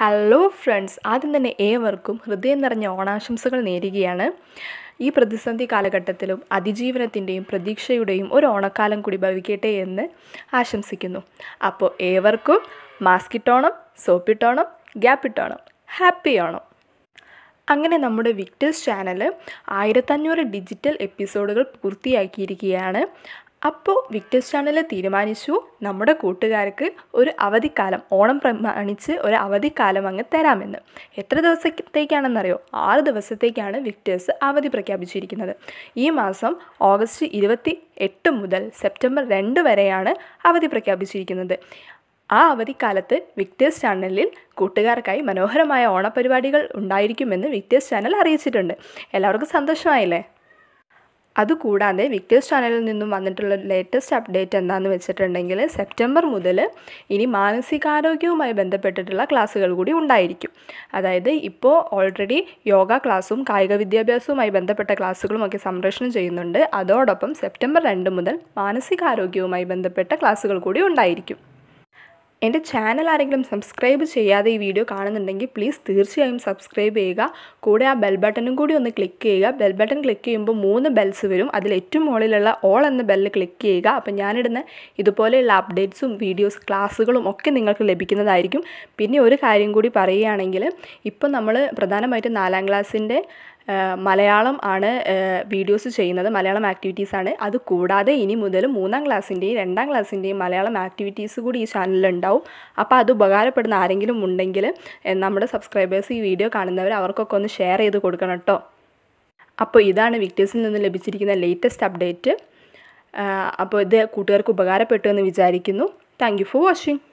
hello friends ആദ്യം തന്നെ ഏവർക്കും ഹൃദയം നിറഞ്ഞ ഓണാശംസകൾ നേരുകയാണ് ഈ പ്രതിസന്ധി കാലഘട്ടത്തിലും അതിജീവനത്തിൻ്റെയും പ്രതീക്ഷയുടെയും ഒരു ഓണക്കാലം കൂടി ഭവിക്കട്ടെ എന്ന് ആശംസിക്കുന്നു അപ്പോൾ ഏവർക്കും ഇട്ടോണം സോപ്പിട്ടോണം ഗ്യാപ്പിട്ടോണം ഹാപ്പി ഓണം അങ്ങനെ നമ്മുടെ വിക്ടേഴ്സ് ചാനൽ ആയിരത്തഞ്ഞൂറ് ഡിജിറ്റൽ എപ്പിസോഡുകൾ പൂർത്തിയാക്കിയിരിക്കുകയാണ് അപ്പോൾ വിക്ടേഴ്സ് ചാനൽ തീരുമാനിച്ചു നമ്മുടെ കൂട്ടുകാർക്ക് ഒരു അവധിക്കാലം ഓണം പ്രമാണിച്ച് ഒരു അവധിക്കാലം അങ്ങ് തരാമെന്ന് എത്ര ദിവസത്തേക്കാണെന്നറിയോ ആറ് ദിവസത്തേക്കാണ് വിക്ടേഴ്സ് അവധി പ്രഖ്യാപിച്ചിരിക്കുന്നത് ഈ മാസം ഓഗസ്റ്റ് ഇരുപത്തി എട്ട് മുതൽ സെപ്റ്റംബർ രണ്ട് വരെയാണ് അവധി പ്രഖ്യാപിച്ചിരിക്കുന്നത് ആ അവധിക്കാലത്ത് വിക്ടേഴ്സ് ചാനലിൽ കൂട്ടുകാർക്കായി മനോഹരമായ ഓണപരിപാടികൾ ഉണ്ടായിരിക്കുമെന്ന് വിക്ടേഴ്സ് ചാനൽ അറിയിച്ചിട്ടുണ്ട് എല്ലാവർക്കും സന്തോഷമായില്ലേ അതുകൂടാതെ വിക്കിൽസ് ചാനലിൽ നിന്നും വന്നിട്ടുള്ള ലേറ്റസ്റ്റ് അപ്ഡേറ്റ് എന്താണെന്ന് വെച്ചിട്ടുണ്ടെങ്കിൽ സെപ്റ്റംബർ മുതൽ ഇനി മാനസികാരോഗ്യവുമായി ബന്ധപ്പെട്ടിട്ടുള്ള ക്ലാസ്സുകൾ കൂടി ഉണ്ടായിരിക്കും അതായത് ഇപ്പോൾ ഓൾറെഡി യോഗ ക്ലാസ്സും കായിക വിദ്യാഭ്യാസവുമായി ബന്ധപ്പെട്ട ക്ലാസ്സുകളുമൊക്കെ സംരക്ഷണം ചെയ്യുന്നുണ്ട് അതോടൊപ്പം സെപ്റ്റംബർ രണ്ട് മുതൽ മാനസികാരോഗ്യവുമായി ബന്ധപ്പെട്ട ക്ലാസ്സുകൾ കൂടി ഉണ്ടായിരിക്കും എൻ്റെ ചാനൽ ആരെങ്കിലും സബ്സ്ക്രൈബ് ചെയ്യാതെ ഈ വീഡിയോ കാണുന്നുണ്ടെങ്കിൽ പ്ലീസ് തീർച്ചയായും സബ്സ്ക്രൈബ് ചെയ്യുക കൂടെ ആ ബെൽ ബട്ടണും കൂടി ഒന്ന് ക്ലിക്ക് ചെയ്യുക ബെൽ ബട്ടൺ ക്ലിക്ക് ചെയ്യുമ്പോൾ മൂന്ന് ബെൽസ് വരും അതിൽ ഏറ്റവും മുകളിലുള്ള ഓൾ എന്ന ബെല്ല് ക്ലിക്ക് ചെയ്യുക അപ്പോൾ ഞാനിടുന്ന ഇതുപോലെയുള്ള അപ്ഡേറ്റ്സും വീഡിയോസ് ക്ലാസ്സുകളും ഒക്കെ നിങ്ങൾക്ക് ലഭിക്കുന്നതായിരിക്കും പിന്നെ ഒരു കാര്യം കൂടി പറയുകയാണെങ്കിൽ ഇപ്പോൾ നമ്മൾ പ്രധാനമായിട്ടും നാലാം ക്ലാസ്സിൻ്റെ മലയാളം ആണ് വീഡിയോസ് ചെയ്യുന്നത് മലയാളം ആക്ടിവിറ്റീസാണ് അത് കൂടാതെ ഇനി മുതൽ മൂന്നാം ക്ലാസ്സിൻ്റെയും രണ്ടാം ക്ലാസ്സിൻ്റെയും മലയാളം ആക്ടിവിറ്റീസ് കൂടി ഈ ചാനലിലുണ്ടാവും അപ്പോൾ അത് ഉപകാരപ്പെടുന്ന ആരെങ്കിലും ഉണ്ടെങ്കിൽ നമ്മുടെ സബ്സ്ക്രൈബേഴ്സ് ഈ വീഡിയോ കാണുന്നവർ അവർക്കൊക്കെ ഒന്ന് ഷെയർ ചെയ്ത് കൊടുക്കണം കേട്ടോ അപ്പോൾ ഇതാണ് വിക്ടേഴ്സിൽ നിന്ന് ലഭിച്ചിരിക്കുന്ന ലേറ്റസ്റ്റ് അപ്ഡേറ്റ് അപ്പോൾ ഇത് കൂട്ടുകാർക്ക് ഉപകാരപ്പെട്ടു എന്ന് വിചാരിക്കുന്നു താങ്ക് ഫോർ വാച്ചിങ്